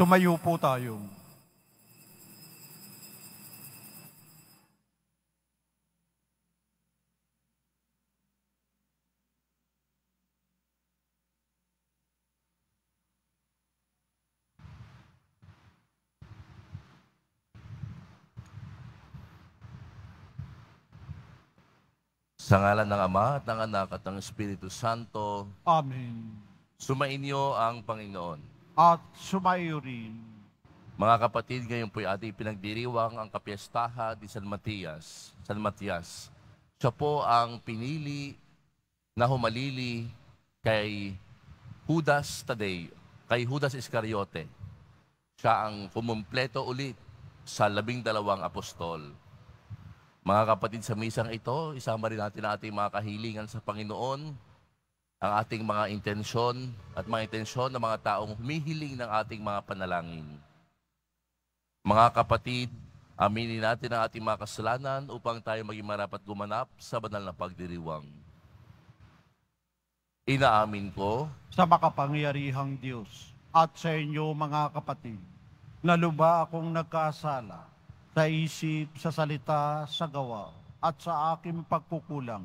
Tumayo po tayo. Sa ngalan ng Ama at ng Anak at ng Espiritu Santo. Amen. Sumainyo ang Panginoon at sumayo rin. Mga kapatid, ngayon po'y ating pinagdiriwang ang kapiestahan ni San Matias. San Matias. Siya po ang pinili na humalili kay Judas Tadeo, kay Judas Iscariote. Siya ang kumumpleto ulit sa labing dalawang apostol. Mga kapatid, sa misang ito, isama rin natin ang ating mga kahilingan sa Panginoon ang ating mga intensyon at mga intensyon ng mga taong humihiling ng ating mga panalangin. Mga kapatid, aminin natin ang ating mga kasalanan upang tayo maging marapat gumanap sa banal na pagdiriwang. Inaamin ko sa makapangyarihang Diyos at sa inyo mga kapatid, na luba akong nagkasala sa isip, sa salita, sa gawa at sa aking pagkukulang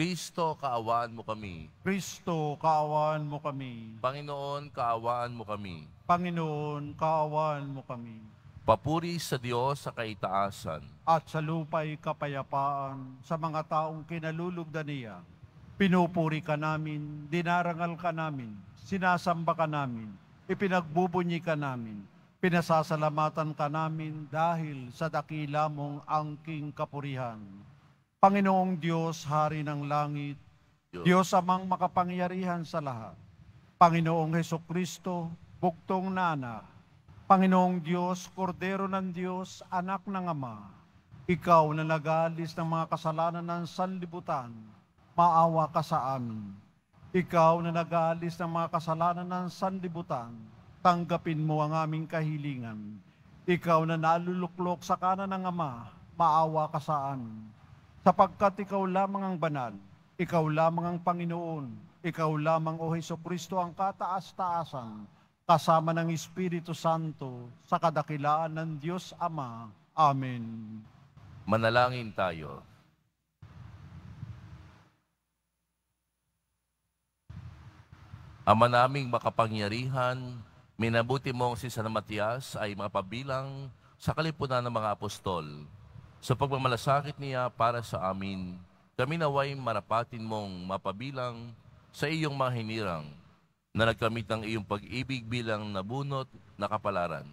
Kristo, kaawaan mo kami. Kristo, kaawaan mo kami. Panginoon, kaawaan mo kami. Panginoon, kaawaan mo kami. Papuri sa Diyos sa kaitaasan. At sa lupa'y kapayapaan sa mga taong kinalulugdan niya. Pinupuri ka namin, dinarangal ka namin, sinasamba ka namin, ipinagbubunyi ka namin, pinasasalamatan ka namin dahil sa dakila mong angking kapurihan Panginoong Diyos, Hari ng Langit, Diyos, Diyos amang makapangyarihan sa lahat, Panginoong Heso Kristo, Bugtong na anak, Panginoong Diyos, Kordero ng Diyos, Anak ng Ama, Ikaw na nagalis ng mga kasalanan ng sanlibutan, maawa ka sa amin. Ikaw na nagalis ng mga kasalanan ng sanlibutan, tanggapin mo ang aming kahilingan. Ikaw na naluluklok sa kanan ng Ama, maawa ka sa amin sapagkat ikaw lamang ang banal, ikaw lamang ang Panginoon, ikaw lamang o Heso Kristo ang kataas-taasan, kasama ng Espiritu Santo sa kadakilaan ng Diyos Ama. Amen. Manalangin tayo. Ama naming makapangyarihan, minabuti mong si San Matias ay mapabilang sa kalipunan ng mga apostol sa pagmamalasakit niya para sa amin, kami naway marapatin mong mapabilang sa iyong mga hinirang na nagkamit ng iyong pag-ibig bilang nabunot na kapalaran.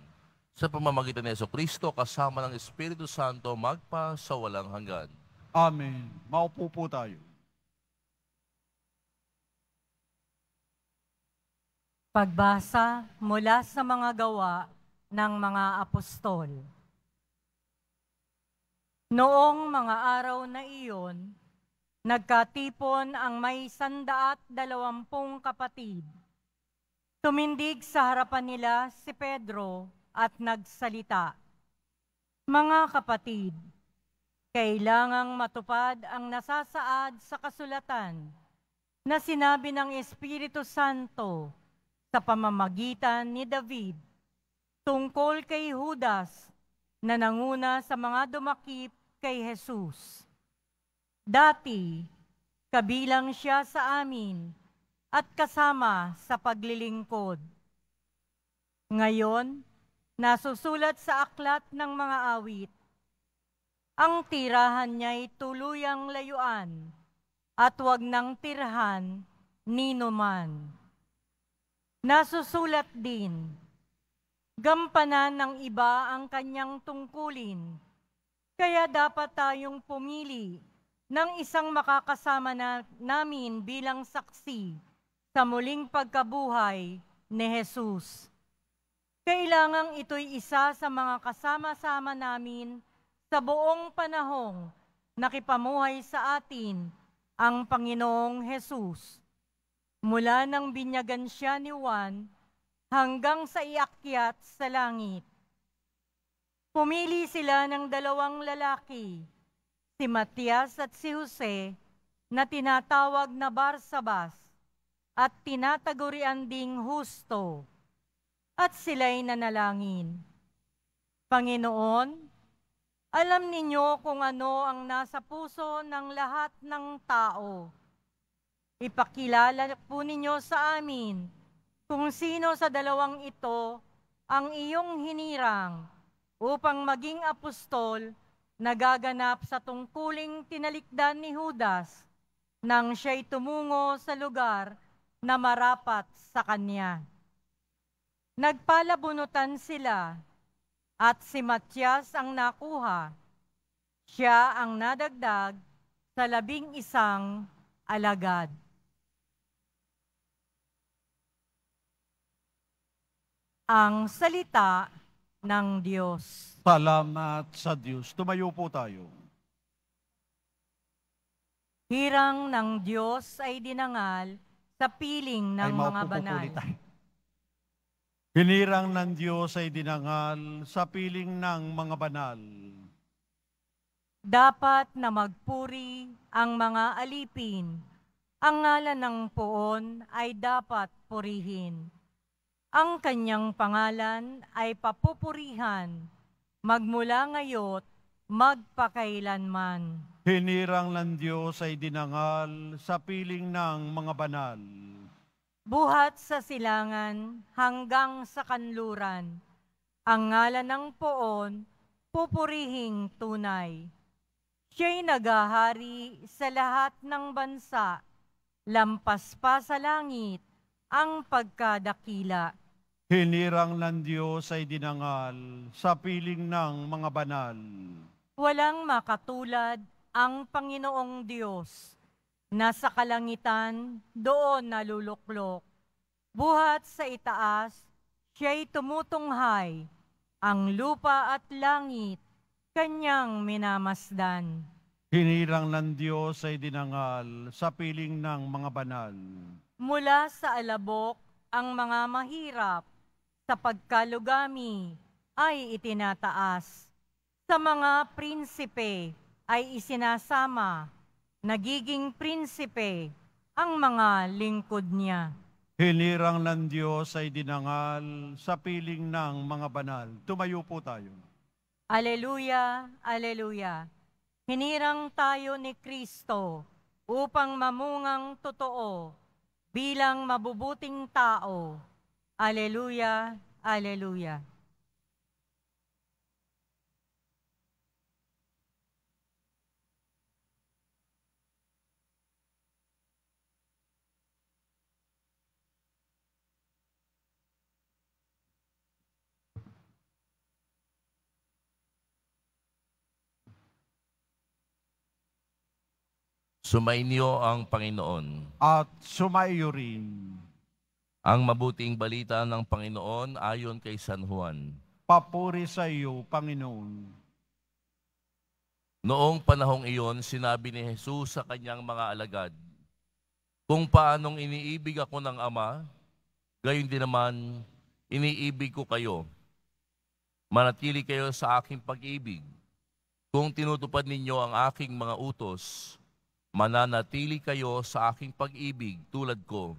Sa pamamagitan ni Yeso Kristo, kasama ng Espiritu Santo, magpa sa walang hanggan. Amen. Maupo po tayo. Pagbasa mula sa mga gawa ng mga apostol. Noong mga araw na iyon, nagkatipon ang may sandaat dalawampung kapatid. Tumindig sa harapan nila si Pedro at nagsalita, Mga kapatid, kailangang matupad ang nasasaad sa kasulatan na sinabi ng Espiritu Santo sa pamamagitan ni David tungkol kay Judas na nanguna sa mga dumakip kay Jesus. Dati, kabilang siya sa amin at kasama sa paglilingkod. Ngayon, nasusulat sa aklat ng mga awit, ang tirahan niya'y tuluyang layuan at wag ng tirhan ni man. Nasusulat din, gampanan ng iba ang kanyang tungkulin kaya dapat tayong pumili ng isang makakasama na, namin bilang saksi sa muling pagkabuhay ni Jesus. Kailangang ito'y isa sa mga kasama-sama namin sa buong panahong nakipamuhay sa atin ang Panginoong Jesus. Mula nang binyagan siya ni Juan hanggang sa iakyat sa langit. Pumili sila ng dalawang lalaki, si Matias at si Jose, na tinatawag na Barsabas at tinatagurian ding Husto, at sila'y nanalangin. Panginoon, alam ninyo kung ano ang nasa puso ng lahat ng tao. Ipakilala po ninyo sa amin kung sino sa dalawang ito ang iyong hinirang upang maging apostol nagaganap sa tungkuling tinalikdan ni Judas nang siya'y tumungo sa lugar na marapat sa kanya. Nagpalabunutan sila at si Matias ang nakuha. Siya ang nadagdag sa labing isang alagad. Ang salita ng Diyos. Salamat sa Diyos. Tumayo po tayo. Hirang ng Diyos ay dinangal sa piling ng ay, mga banal. Hinirang ng Diyos ay dinangal sa piling ng mga banal. Dapat na magpuri ang mga alipin. Ang ngalan ng poon ay dapat purihin. Ang kanyang pangalan ay papupurihan magmula ngayon magpakailanman. Hinirang ng Diyos ay dinangal sa piling ng mga banal. Buhat sa silangan hanggang sa kanluran, ang ngalan ng poon, pupurihing tunay. Siya'y nagahari sa lahat ng bansa, lampas pa sa langit ang pagkadakila. Hinirang ng Diyos ay dinangal sa piling ng mga banal. Walang makatulad ang Panginoong Diyos. Nasa kalangitan, doon naluluklok. Buhat sa itaas, siya'y tumutunghay. Ang lupa at langit, kanyang minamasdan. Hinirang ng Diyos ay dinangal sa piling ng mga banal mula sa alabok ang mga mahirap sa pagkalugami ay itinataas. Sa mga prinsipe ay isinasama, nagiging prinsipe ang mga lingkod niya. Hinirang ng Diyos ay dinangal sa piling ng mga banal. Tumayo po tayo. Aleluya, aleluya. Hinirang tayo ni Kristo upang mamungang totoo bilang mabubuting tao. Aleluya, aleluya. Sumainyo ang Panginoon. At sumaiyo rin. Ang mabuting balita ng Panginoon ayon kay San Juan. Papuri sa iyo, Panginoon. Noong panahong iyon, sinabi ni Jesus sa kanyang mga alagad, Kung paanong iniibig ako ng Ama, gayon din naman, iniibig ko kayo. Manatili kayo sa aking pag-ibig. Kung tinutupad ninyo ang aking mga utos, mananatili kayo sa aking pag-ibig tulad ko.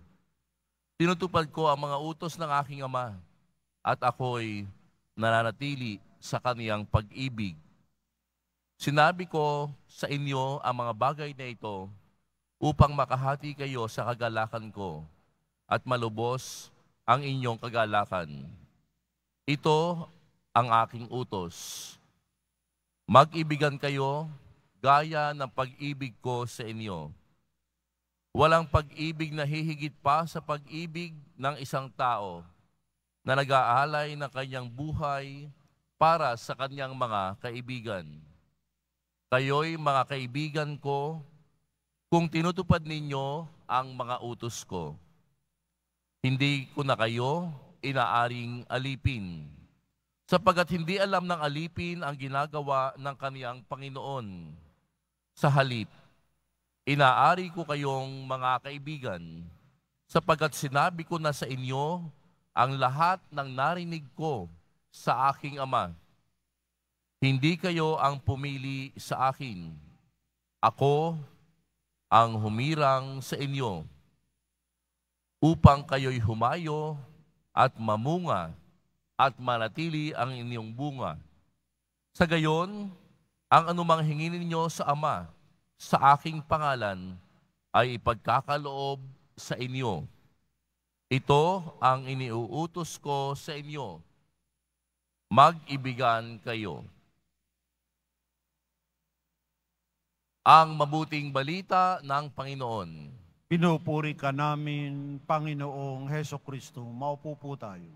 Tinutupad ko ang mga utos ng aking ama at ako'y nananatili sa kaniyang pag-ibig. Sinabi ko sa inyo ang mga bagay na ito upang makahati kayo sa kagalakan ko at malubos ang inyong kagalakan. Ito ang aking utos. Mag-ibigan kayo gaya ng pag-ibig ko sa inyo. Walang pag-ibig na hihigit pa sa pag-ibig ng isang tao na nag-aalay ng kanyang buhay para sa kanyang mga kaibigan. Kayo'y mga kaibigan ko kung tinutupad ninyo ang mga utos ko. Hindi ko na kayo inaaring alipin sapagat hindi alam ng alipin ang ginagawa ng kaniyang Panginoon sa halip, inaari ko kayong mga kaibigan sapagkat sinabi ko na sa inyo ang lahat ng narinig ko sa aking ama. Hindi kayo ang pumili sa akin. Ako ang humirang sa inyo upang kayo'y humayo at mamunga at manatili ang inyong bunga. Sa gayon, ang anumang hinginin ninyo sa Ama sa aking pangalan ay ipagkakaloob sa inyo. Ito ang iniuutos ko sa inyo. Mag-ibigan kayo. Ang mabuting balita ng Panginoon. Pinupuri ka namin, Panginoong Heso Kristo. Maupo po tayo.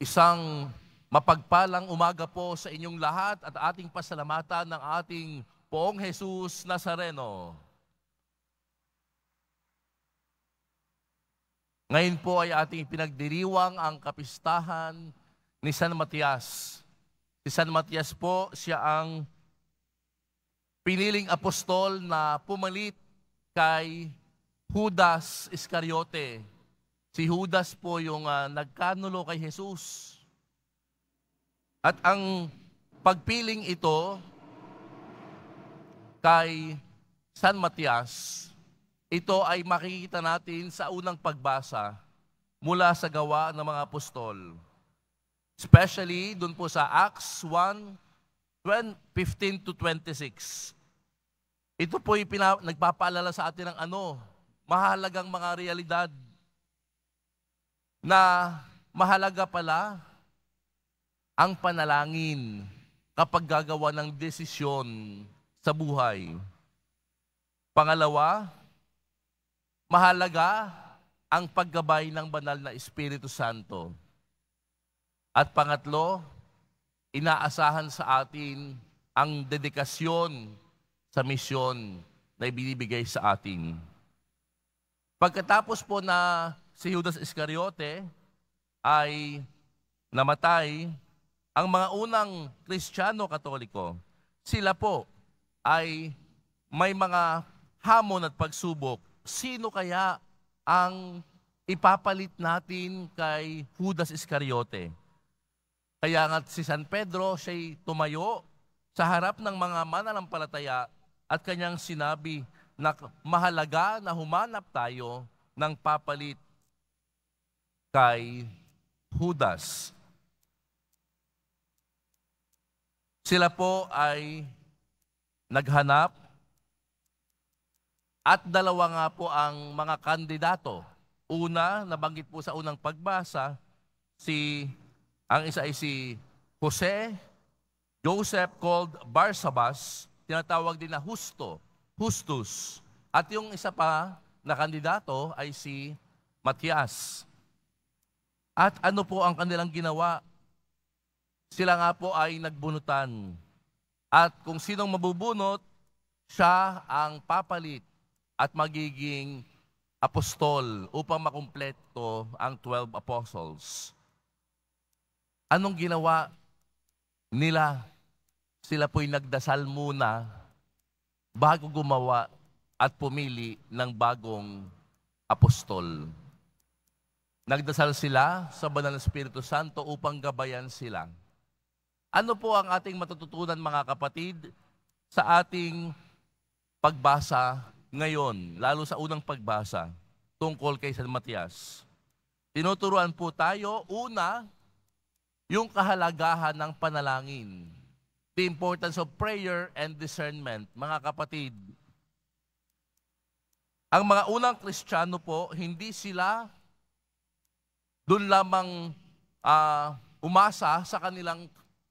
Isang Mapagpalang umaga po sa inyong lahat at ating pasalamatan ng ating Poong Jesus Nazareno. Ngayon po ay ating pinagdiriwang ang kapistahan ni San Matias. Si San Matias po, siya ang piniling apostol na pumalit kay Judas Iscariote. Si Judas po yung uh, nagkanulo kay Jesus. Jesus at ang pagpiling ito kay San Matias, ito ay makikita natin sa unang pagbasa mula sa gawa ng mga apostol. Especially dun po sa Acts 1, 15 26. Ito po yung pina- nagpapaalala sa atin ng ano, mahalagang mga realidad na mahalaga pala ang panalangin kapag gagawa ng desisyon sa buhay. Pangalawa, mahalaga ang paggabay ng banal na Espiritu Santo. At pangatlo, inaasahan sa atin ang dedikasyon sa misyon na ibinibigay sa atin. Pagkatapos po na si Judas Iscariote ay namatay, ang mga unang Kristiyano-Katoliko, sila po ay may mga hamon at pagsubok. Sino kaya ang ipapalit natin kay Judas Iscariote? Kaya nga si San Pedro, siya'y tumayo sa harap ng mga mananampalataya at kanyang sinabi na mahalaga na humanap tayo ng papalit kay Judas Sila po ay naghanap at dalawa nga po ang mga kandidato. Una, nabanggit po sa unang pagbasa, si ang isa ay si Jose Joseph called Barsabas, tinatawag din na Husto, Hustus. At yung isa pa na kandidato ay si Matias. At ano po ang kanilang ginawa? Sila nga po ay nagbunutan. At kung sinong mabubunot, siya ang papalit at magiging apostol upang makumpleto ang 12 apostles. Anong ginawa nila? Sila po'y nagdasal muna bago gumawa at pumili ng bagong apostol. Nagdasal sila sa Banal na Espiritu Santo upang gabayan sila. Ano po ang ating matututunan mga kapatid sa ating pagbasa ngayon, lalo sa unang pagbasa tungkol kay San Matias? Tinuturuan po tayo, una, yung kahalagahan ng panalangin. The importance of prayer and discernment. Mga kapatid, ang mga unang Kristiyano po, hindi sila doon lamang uh, umasa sa kanilang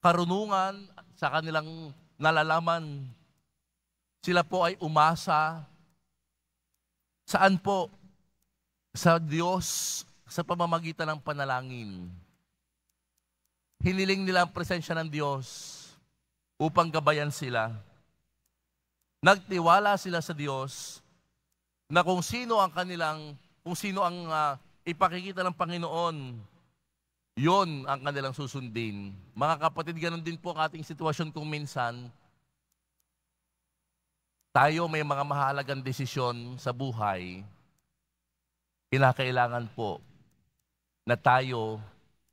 karunungan sa kanilang nalalaman. Sila po ay umasa. Saan po? Sa Diyos, sa pamamagitan ng panalangin. Hiniling nila ang presensya ng Diyos upang gabayan sila. Nagtiwala sila sa Diyos na kung sino ang kanilang, kung sino ang uh, ipakikita ng Panginoon yon ang kanilang susundin. Mga kapatid, ganun din po ang ating sitwasyon kung minsan tayo may mga mahalagang desisyon sa buhay, kinakailangan po na tayo,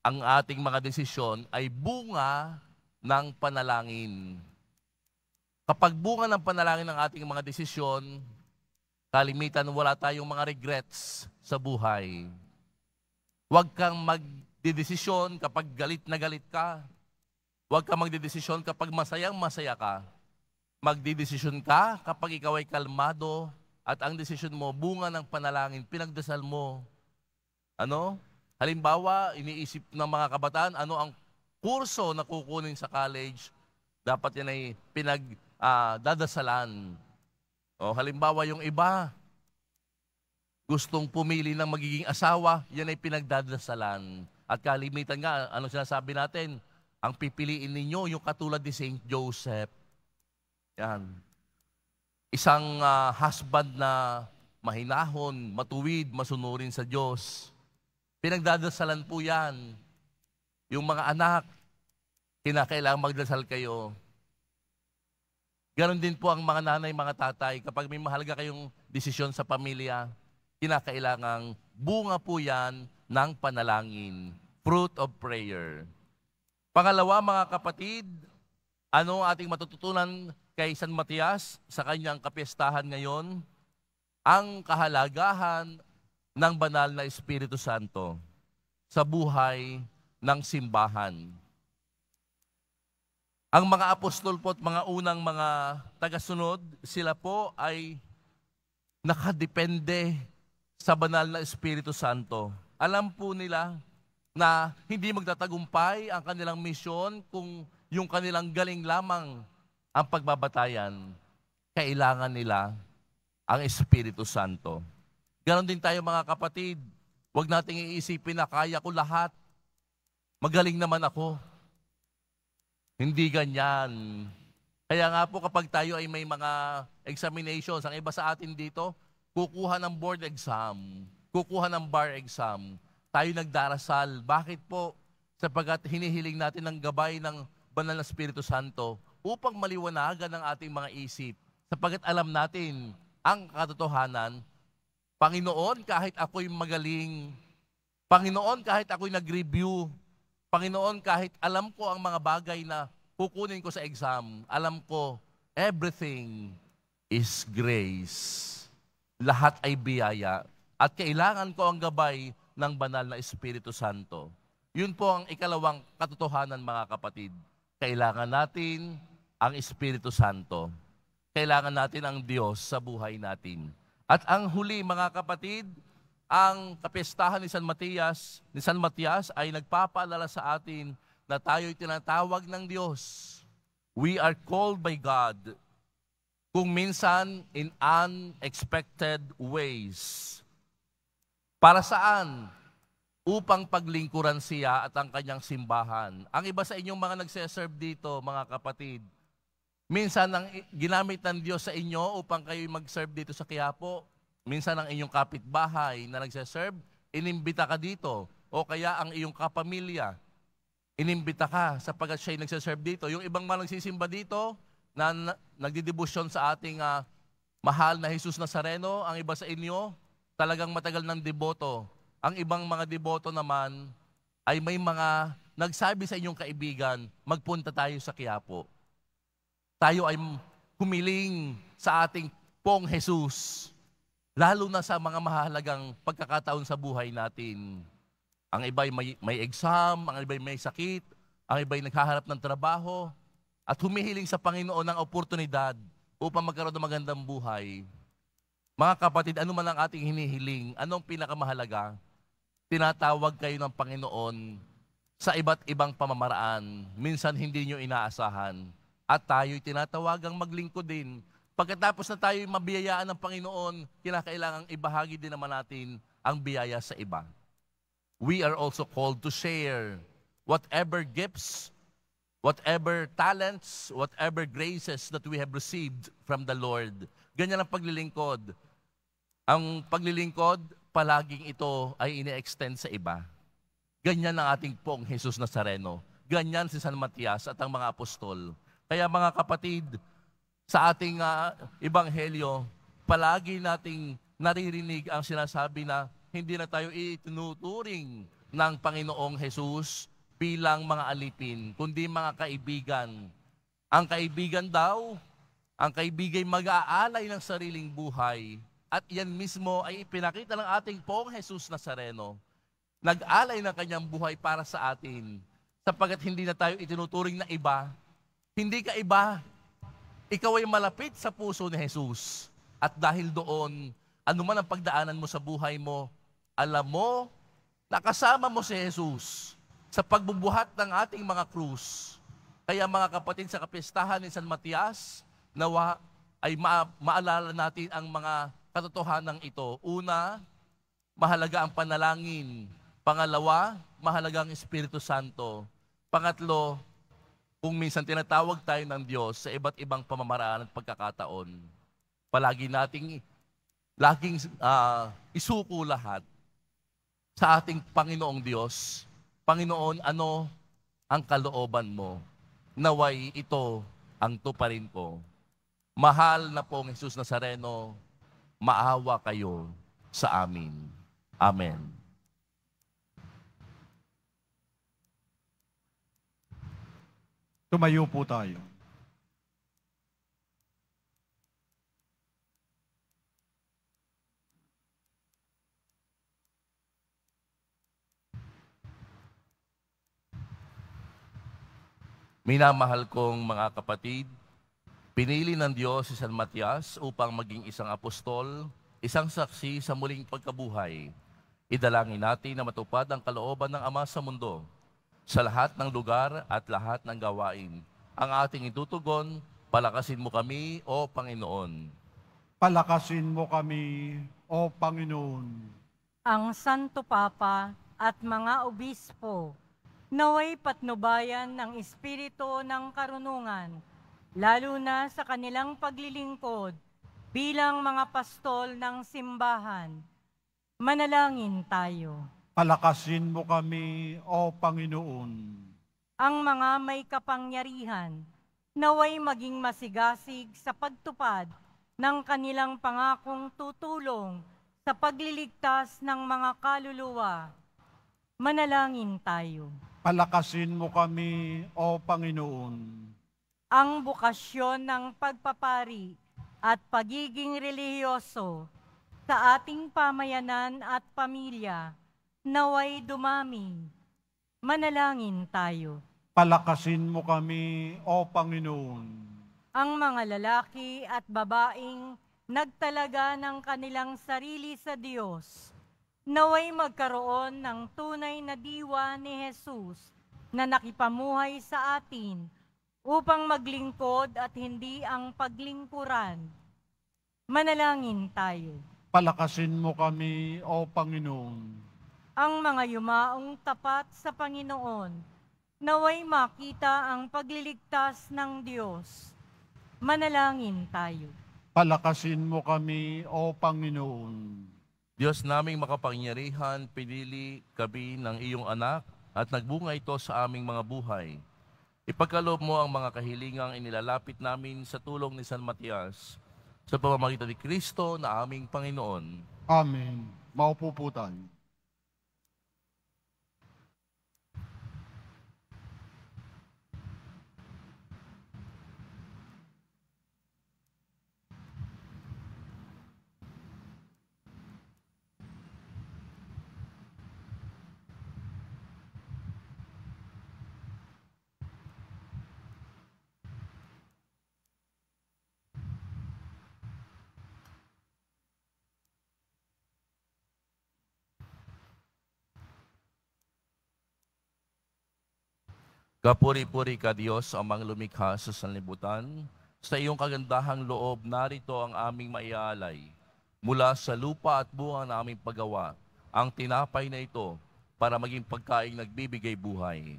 ang ating mga desisyon ay bunga ng panalangin. Kapag bunga ng panalangin ng ating mga desisyon, kalimitan wala tayong mga regrets sa buhay. Huwag kang mag magdedesisyon kapag galit na galit ka. Huwag ka magdedesisyon kapag masayang masaya ka. Magdedesisyon ka kapag ikaw ay kalmado at ang desisyon mo, bunga ng panalangin, pinagdasal mo. Ano? Halimbawa, iniisip ng mga kabataan, ano ang kurso na kukunin sa college, dapat yan ay pinagdadasalan. Ah, uh, o, halimbawa, yung iba, gustong pumili ng magiging asawa, yan ay pinagdadasalan. At kalimitan nga, ano sinasabi natin? Ang pipiliin ninyo, yung katulad ni St. Joseph. Yan. Isang uh, husband na mahinahon, matuwid, masunurin sa Diyos. Pinagdadasalan po yan. Yung mga anak, kinakailangan magdasal kayo. Ganon din po ang mga nanay, mga tatay. Kapag may mahalaga kayong desisyon sa pamilya, kinakailangang bunga po yan ng panalangin, fruit of prayer. Pangalawa, mga kapatid, ano ating matututunan kay San Matias sa kanyang kapistahan ngayon? Ang kahalagahan ng banal na Espiritu Santo sa buhay ng simbahan. Ang mga apostol po at mga unang mga tagasunod, sila po ay nakadepende sa banal na Espiritu Santo. Alam po nila na hindi magtatagumpay ang kanilang misyon kung yung kanilang galing lamang ang pagbabatayan. Kailangan nila ang Espiritu Santo. Ganon din tayo mga kapatid. Huwag nating iisipin na kaya ko lahat. Magaling naman ako. Hindi ganyan. Kaya nga po kapag tayo ay may mga examinations, ang iba sa atin dito, kukuha ng board exam, kukuha ng bar exam, tayo nagdarasal. Bakit po? Sapagat hinihiling natin ng gabay ng banal na Espiritu Santo upang maliwanagan ang ating mga isip. Sapagat alam natin ang katotohanan, Panginoon, kahit ako'y magaling, Panginoon, kahit ako'y nag-review, Panginoon, kahit alam ko ang mga bagay na kukunin ko sa exam, alam ko, everything is grace lahat ay biyaya at kailangan ko ang gabay ng banal na Espiritu Santo. Yun po ang ikalawang katotohanan mga kapatid. Kailangan natin ang Espiritu Santo. Kailangan natin ang Diyos sa buhay natin. At ang huli mga kapatid, ang kapestahan ni San Matias, ni San Matias ay nagpapaalala sa atin na tayo'y tinatawag ng Diyos. We are called by God kung minsan in unexpected ways. Para saan? Upang paglingkuran siya at ang kanyang simbahan. Ang iba sa inyong mga nagsiserve dito, mga kapatid, minsan ang ginamit ng Diyos sa inyo upang kayo mag-serve dito sa Quiapo, minsan ang inyong kapitbahay na nagsiserve, inimbita ka dito, o kaya ang iyong kapamilya, inimbita ka sapagkat siya'y nagsiserve dito. Yung ibang mga nagsisimba dito, na nagdidebosyon sa ating uh, mahal na Jesus Nazareno, ang iba sa inyo talagang matagal ng deboto. Ang ibang mga deboto naman ay may mga nagsabi sa inyong kaibigan, magpunta tayo sa Quiapo. Tayo ay humiling sa ating pong Jesus, lalo na sa mga mahalagang pagkakataon sa buhay natin. Ang iba'y may, may exam, ang iba ay may sakit, ang iba ay naghaharap ng trabaho, at humihiling sa Panginoon ng oportunidad upang magkaroon ng magandang buhay, mga kapatid, ano man ang ating hinihiling, anong pinakamahalaga, tinatawag kayo ng Panginoon sa iba't ibang pamamaraan, minsan hindi nyo inaasahan, at tayo'y tinatawagang maglingkod din. Pagkatapos na tayo'y mabiyayaan ng Panginoon, kinakailangang ibahagi din naman natin ang biyaya sa iba. We are also called to share whatever gifts whatever talents, whatever graces that we have received from the Lord. Ganyan ang paglilingkod. Ang paglilingkod, palaging ito ay ine-extend sa iba. Ganyan ang ating pong Jesus Nazareno. Ganyan si San Matias at ang mga apostol. Kaya mga kapatid, sa ating uh, ebanghelyo, palagi nating naririnig ang sinasabi na hindi na tayo itinuturing ng Panginoong Jesus bilang mga alipin, kundi mga kaibigan. Ang kaibigan daw, ang kaibigay mag-aalay ng sariling buhay. At yan mismo ay ipinakita ng ating poong Jesus Nazareno. Nag-alay ng kanyang buhay para sa atin. Sapagat hindi na tayo itinuturing na iba, hindi ka iba. Ikaw ay malapit sa puso ni Jesus. At dahil doon, anuman ang pagdaanan mo sa buhay mo, alam mo nakasama mo si Jesus sa pagbubuhat ng ating mga krus. Kaya mga kapatid, sa kapistahan ni San Matias, nawa ay ma- maalala natin ang mga katotohanan ito. Una, mahalaga ang panalangin. Pangalawa, mahalaga ang Espiritu Santo. Pangatlo, kung minsan tinatawag tayo ng Diyos sa iba't ibang pamamaraan at pagkakataon, palagi nating laging uh, isuko lahat sa ating Panginoong Diyos Panginoon, ano ang kalooban mo? Naway ito ang tuparin ko. Mahal na pong Jesus Nazareno, maawa kayo sa amin. Amen. Tumayo po tayo. Minamahal kong mga kapatid, pinili ng Diyos si San Matias upang maging isang apostol, isang saksi sa muling pagkabuhay. Idalangin natin na matupad ang kalooban ng Ama sa mundo, sa lahat ng lugar at lahat ng gawain. Ang ating itutugon, palakasin mo kami, O Panginoon. Palakasin mo kami, O Panginoon. Ang Santo Papa at mga obispo, naway patnubayan ng espiritu ng karunungan, lalo na sa kanilang paglilingkod bilang mga pastol ng simbahan. Manalangin tayo. Palakasin mo kami, O Panginoon. Ang mga may kapangyarihan, naway maging masigasig sa pagtupad ng kanilang pangakong tutulong sa pagliligtas ng mga kaluluwa. Manalangin tayo. Palakasin mo kami, O Panginoon. Ang bukasyon ng pagpapari at pagiging reliyoso sa ating pamayanan at pamilya naway dumami. Manalangin tayo. Palakasin mo kami, O Panginoon. Ang mga lalaki at babaeng nagtalaga ng kanilang sarili sa Diyos Naway magkaroon ng tunay na diwa ni Jesus na nakipamuhay sa atin upang maglingkod at hindi ang paglingkuran. Manalangin tayo. Palakasin mo kami, O Panginoon. Ang mga yumaong tapat sa Panginoon, naway makita ang pagliligtas ng Diyos. Manalangin tayo. Palakasin mo kami, O Panginoon. Diyos naming makapangyarihan, pinili kami ng iyong anak at nagbunga ito sa aming mga buhay. Ipagkalob mo ang mga kahilingang inilalapit namin sa tulong ni San Matias sa pamamagitan ni Kristo na aming Panginoon. Amen. Maupo po tayo. Kapuri-puri ka Diyos amang lumikha sa sanlibutan. Sa iyong kagandahang loob, narito ang aming maialay. Mula sa lupa at buha na aming paggawa, ang tinapay na ito para maging pagkaing nagbibigay buhay.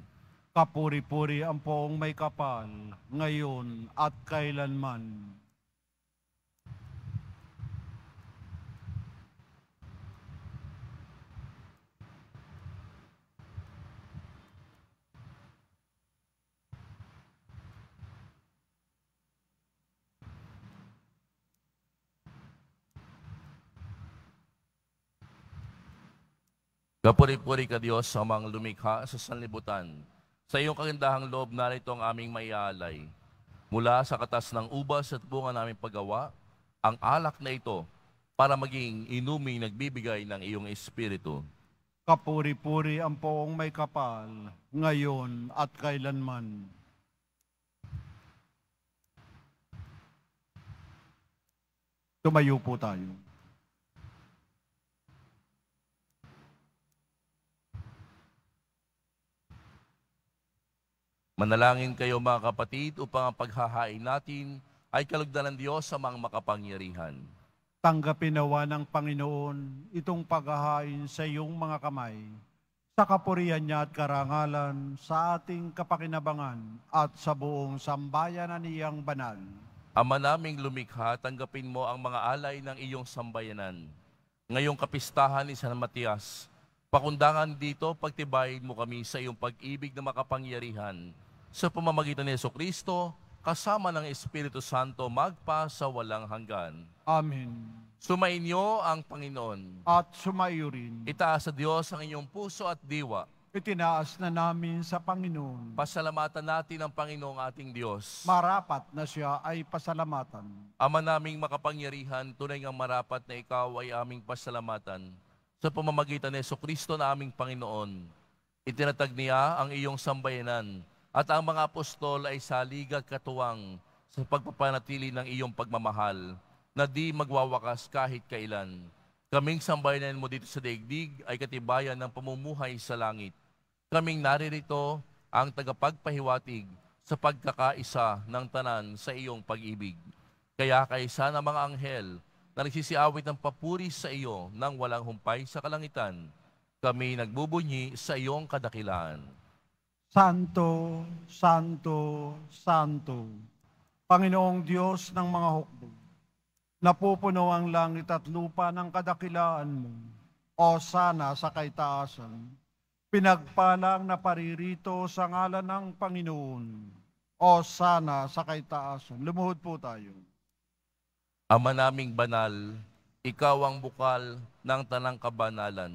Kapuri-puri ang poong may kapan, ngayon at kailanman. Kapuri-puri ka Diyos sa mga lumikha sa sanlibutan. Sa iyong kagandahang loob narito ang aming maialay. Mula sa katas ng ubas at bunga naming paggawa, ang alak na ito para maging inuming nagbibigay ng iyong espiritu. Kapuri-puri ang poong may kapal, ngayon at kailanman. Tumayo po tayo. Manalangin kayo mga kapatid upang ang paghahain natin ay kalugdan ng Diyos sa mga makapangyarihan. Tanggapin nawa ng Panginoon itong paghahain sa iyong mga kamay sa kapurihan niya at karangalan sa ating kapakinabangan at sa buong sambayanan niyang banal. Ama naming lumikha, tanggapin mo ang mga alay ng iyong sambayanan. Ngayong kapistahan ni San Matias, pakundangan dito, pagtibayin mo kami sa iyong pag-ibig na makapangyarihan sa pamamagitan ni Yeso Kristo, kasama ng Espiritu Santo magpa sa walang hanggan. Amen. Sumainyo ang Panginoon. At sumayo rin. Itaas sa Diyos ang inyong puso at diwa. Itinaas na namin sa Panginoon. Pasalamatan natin ang Panginoong ating Diyos. Marapat na siya ay pasalamatan. Ama naming makapangyarihan, tunay ngang marapat na ikaw ay aming pasalamatan. Sa pamamagitan ni Kristo na aming Panginoon, itinatag niya ang iyong sambayanan at ang mga apostol ay saligag katuwang sa pagpapanatili ng iyong pagmamahal na di magwawakas kahit kailan. Kaming sambayanan mo dito sa daigdig ay katibayan ng pamumuhay sa langit. Kaming naririto ang tagapagpahiwatig sa pagkakaisa ng tanan sa iyong pag-ibig. Kaya kaisa ng mga anghel na nagsisiawit ng papuri sa iyo nang walang humpay sa kalangitan, kami nagbubunyi sa iyong kadakilaan. Santo, Santo, Santo, Panginoong Diyos ng mga hukbo, napupuno ang langit at lupa ng kadakilaan mo, o sana sa kaitaasan, pinagpalang na paririto sa ngalan ng Panginoon, o sana sa kaitaasan. Lumuhod po tayo. Ama naming banal, ikaw ang bukal ng tanang kabanalan,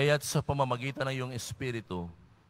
kaya't sa pamamagitan ng iyong Espiritu,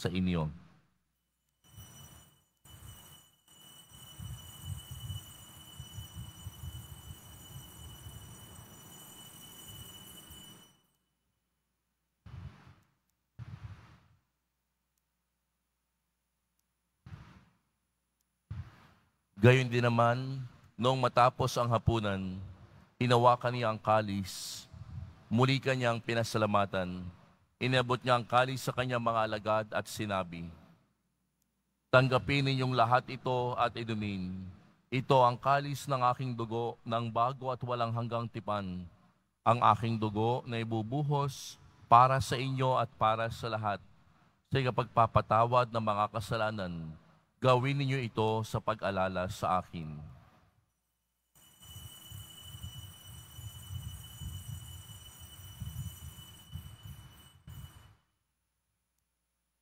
sa inyo. Gayun din naman, noong matapos ang hapunan, inawakan niya ang kalis, muli kanyang pinasalamatan, Inabot niya ang kalis sa kanyang mga alagad at sinabi, Tanggapin ninyong lahat ito at idumin. Ito ang kalis ng aking dugo ng bago at walang hanggang tipan. Ang aking dugo na ibubuhos para sa inyo at para sa lahat sa pagpapatawad ng mga kasalanan. Gawin ninyo ito sa pag-alala sa akin.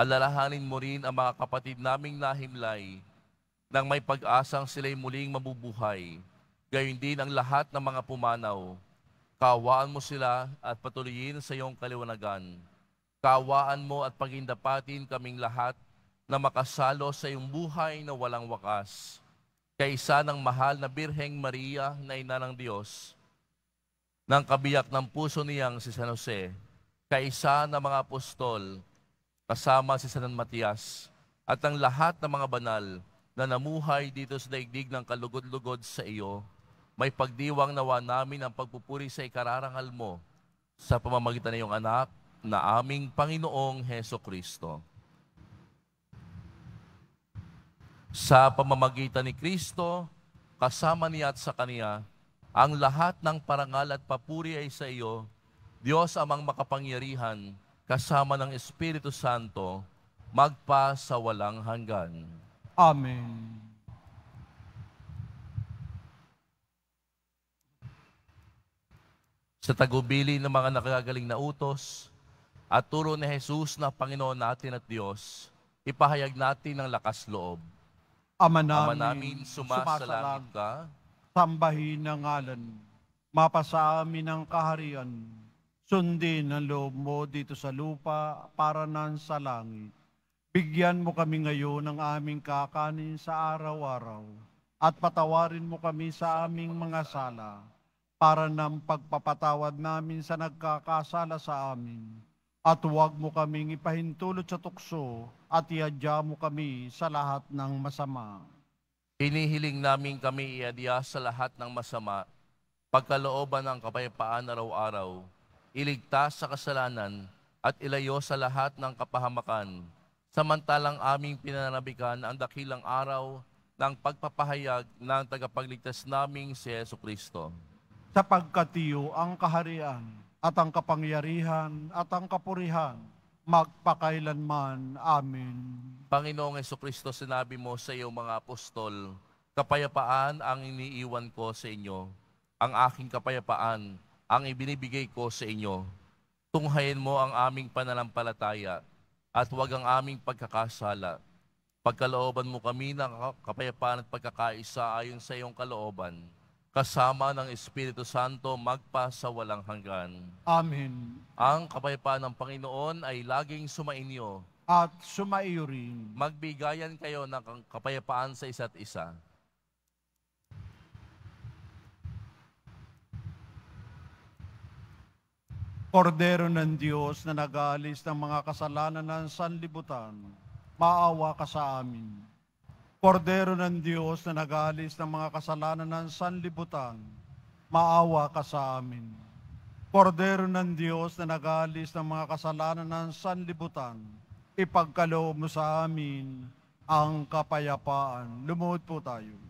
alalahanin mo rin ang mga kapatid naming nahimlay nang may pag-asang sila'y muling mabubuhay. Gayun din ang lahat ng mga pumanaw. Kawaan mo sila at patuloyin sa iyong kaliwanagan. Kawaan mo at pagindapatin kaming lahat na makasalo sa iyong buhay na walang wakas. Kaysa ng mahal na Birheng Maria na ina ng Diyos, ng kabiyak ng puso niyang si San Jose, kaisa ng mga apostol, kasama si San Matias at ang lahat ng mga banal na namuhay dito sa daigdig ng kalugod-lugod sa iyo. May pagdiwang nawa namin ang pagpupuri sa ikararangal mo sa pamamagitan ng iyong anak na aming Panginoong Heso Kristo. Sa pamamagitan ni Kristo, kasama niya at sa Kaniya, ang lahat ng parangal at papuri ay sa iyo, Diyos amang makapangyarihan, kasama ng Espiritu Santo, magpa sa walang hanggan. Amen. Sa tagubili ng mga nakagaling na utos at turo ni Jesus na Panginoon natin at Diyos, ipahayag natin ang lakas loob. Ama namin, Ama namin sumasalangit ka, sambahin ang ngalan, mapasa amin ang kaharian, Sundin ang loob mo dito sa lupa para nang sa langit. Bigyan mo kami ngayon ng aming kakanin sa araw-araw at patawarin mo kami sa aming mga sala para nang pagpapatawad namin sa nagkakasala sa amin. At huwag mo kaming ipahintulot sa tukso at iadya mo kami sa lahat ng masama. Hinihiling namin kami iadya sa lahat ng masama, pagkalooban ng kapayapaan araw-araw, iligtas sa kasalanan at ilayo sa lahat ng kapahamakan, samantalang aming pinanabikan ang dakilang araw ng pagpapahayag ng tagapagligtas naming si Yesu Kristo. Sapagkat iyo ang kaharian at ang kapangyarihan at ang kapurihan magpakailanman. Amen. Panginoong Yeso Kristo, sinabi mo sa iyo mga apostol, kapayapaan ang iniiwan ko sa inyo, ang aking kapayapaan ang ibinibigay ko sa inyo. Tunghayin mo ang aming pananampalataya at huwag ang aming pagkakasala. Pagkalooban mo kami ng kapayapaan at pagkakaisa ayon sa iyong kalooban, kasama ng Espiritu Santo magpa sa walang hanggan. Amen. Ang kapayapaan ng Panginoon ay laging sumainyo at sumaiyo rin. Magbigayan kayo ng kapayapaan sa isa't isa. Kordero ng Diyos na nagalis ng mga kasalanan ng sanlibutan, maawa ka sa amin. Kordero ng Diyos na nagalis ng mga kasalanan ng sanlibutan, maawa ka sa amin. Kordero ng Diyos na nagalis ng mga kasalanan ng sanlibutan, ipagkaloob mo sa amin ang kapayapaan. Lumuhod po tayo.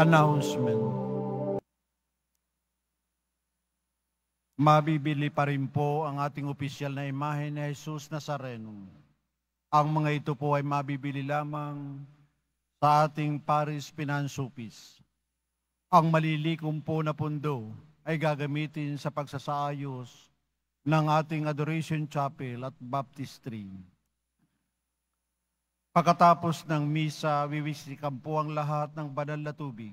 announcement. Mabibili pa rin po ang ating opisyal na imahe ni Jesus Nazareno. Ang mga ito po ay mabibili lamang sa ating Paris Finance Office. Ang malilikom po na pundo ay gagamitin sa pagsasaayos ng ating Adoration Chapel at Baptistry. Pagkatapos ng misa, wiwisikan po ang lahat ng banal na tubig.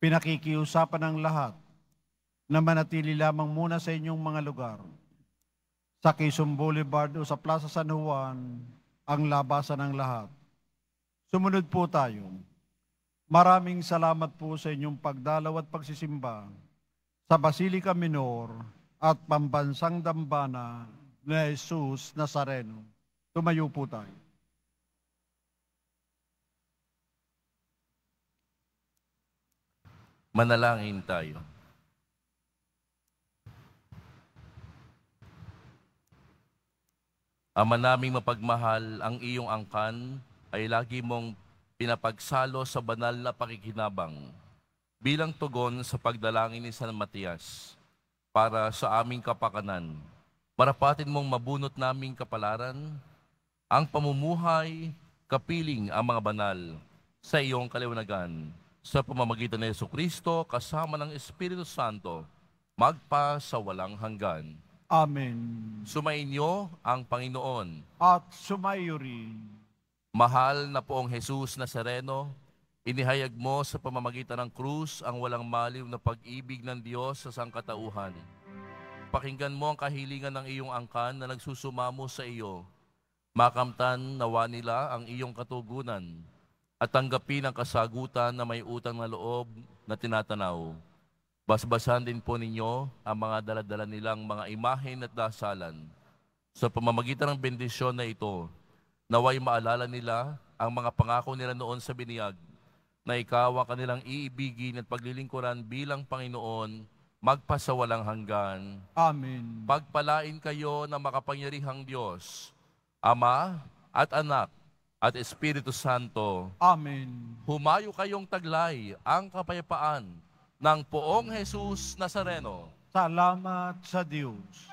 Pinakikiusapan ng lahat na manatili lamang muna sa inyong mga lugar. Sa Quezon Boulevard o sa Plaza San Juan, ang labasan ng lahat. Sumunod po tayo. Maraming salamat po sa inyong pagdalaw at pagsisimba sa Basilica Minor at Pambansang Dambana ni Jesus Nazareno. Tumayo po tayo. Manalangin tayo. Ama naming mapagmahal, ang iyong angkan ay lagi mong pinapagsalo sa banal na pakikinabang bilang tugon sa pagdalangin ni San Matias para sa aming kapakanan. Marapatin mong mabunot naming kapalaran ang pamumuhay, kapiling ang mga banal sa iyong kaliwanagan sa pamamagitan ni Yesu Kristo kasama ng Espiritu Santo magpa sa walang hanggan. Amen. Sumainyo ang Panginoon. At sumayo rin. Mahal na poong Jesus na sereno, inihayag mo sa pamamagitan ng krus ang walang maliw na pag-ibig ng Diyos sa sangkatauhan. Pakinggan mo ang kahilingan ng iyong angkan na nagsusumamo sa iyo. Makamtan nawa nila ang iyong katugunan at tanggapin ang kasagutan na may utang na loob na tinatanaw. Basbasan din po ninyo ang mga daladala nilang mga imahen at dasalan. Sa pamamagitan ng bendisyon na ito, naway maalala nila ang mga pangako nila noon sa biniyag na ikaw ang kanilang iibigin at paglilingkuran bilang Panginoon magpasawalang hanggan. Amen. Pagpalain kayo ng makapangyarihang Diyos, Ama at Anak at Espiritu Santo. Amen. Humayo kayong taglay ang kapayapaan ng poong Jesus Nazareno. Salamat sa Diyos.